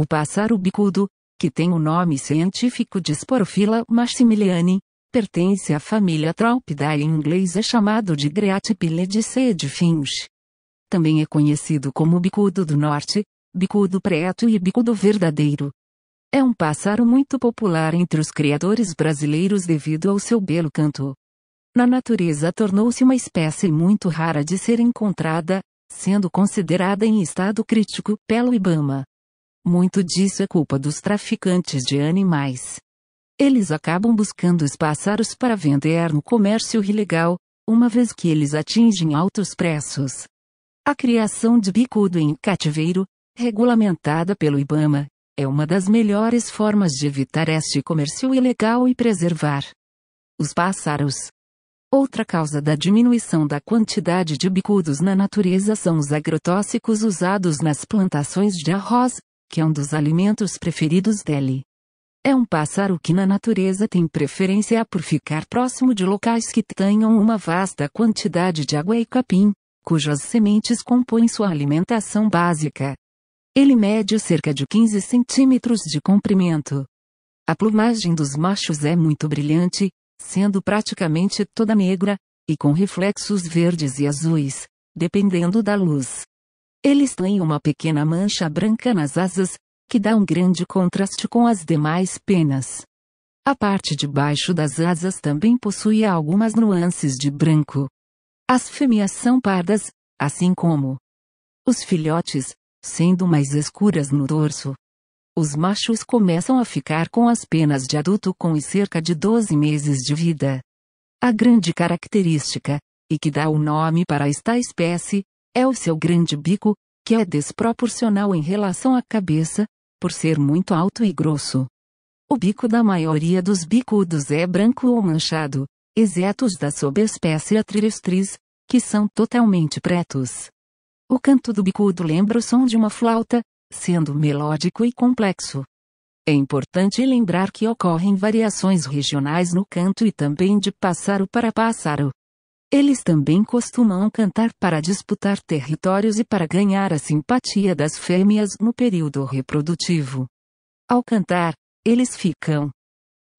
O pássaro bicudo, que tem o nome científico de Sporophila maximiliani, pertence à família Trópidae em inglês é chamado de Greatipilidaceae de Finch. Também é conhecido como bicudo do norte, bicudo preto e bicudo verdadeiro. É um pássaro muito popular entre os criadores brasileiros devido ao seu belo canto. Na natureza tornou-se uma espécie muito rara de ser encontrada, sendo considerada em estado crítico pelo Ibama. Muito disso é culpa dos traficantes de animais. Eles acabam buscando os pássaros para vender no comércio ilegal, uma vez que eles atingem altos preços. A criação de bicudo em cativeiro, regulamentada pelo Ibama, é uma das melhores formas de evitar este comércio ilegal e preservar os pássaros. Outra causa da diminuição da quantidade de bicudos na natureza são os agrotóxicos usados nas plantações de arroz, que é um dos alimentos preferidos dele. É um pássaro que na natureza tem preferência por ficar próximo de locais que tenham uma vasta quantidade de água e capim, cujas sementes compõem sua alimentação básica. Ele mede cerca de 15 centímetros de comprimento. A plumagem dos machos é muito brilhante, sendo praticamente toda negra, e com reflexos verdes e azuis, dependendo da luz. Eles têm uma pequena mancha branca nas asas, que dá um grande contraste com as demais penas. A parte de baixo das asas também possui algumas nuances de branco. As fêmeas são pardas, assim como os filhotes, sendo mais escuras no dorso. Os machos começam a ficar com as penas de adulto com cerca de 12 meses de vida. A grande característica, e que dá o nome para esta espécie, é o seu grande bico, que é desproporcional em relação à cabeça, por ser muito alto e grosso. O bico da maioria dos bicudos é branco ou manchado, exceto os da subespécie Atristris, que são totalmente pretos. O canto do bicudo lembra o som de uma flauta, sendo melódico e complexo. É importante lembrar que ocorrem variações regionais no canto e também de pássaro para pássaro. Eles também costumam cantar para disputar territórios e para ganhar a simpatia das fêmeas no período reprodutivo. Ao cantar, eles ficam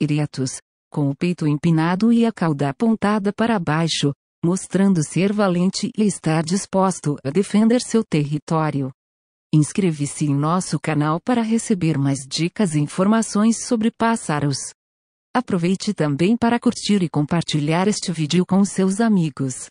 eretos, com o peito empinado e a cauda apontada para baixo, mostrando ser valente e estar disposto a defender seu território. Inscreve-se em nosso canal para receber mais dicas e informações sobre pássaros. Aproveite também para curtir e compartilhar este vídeo com seus amigos.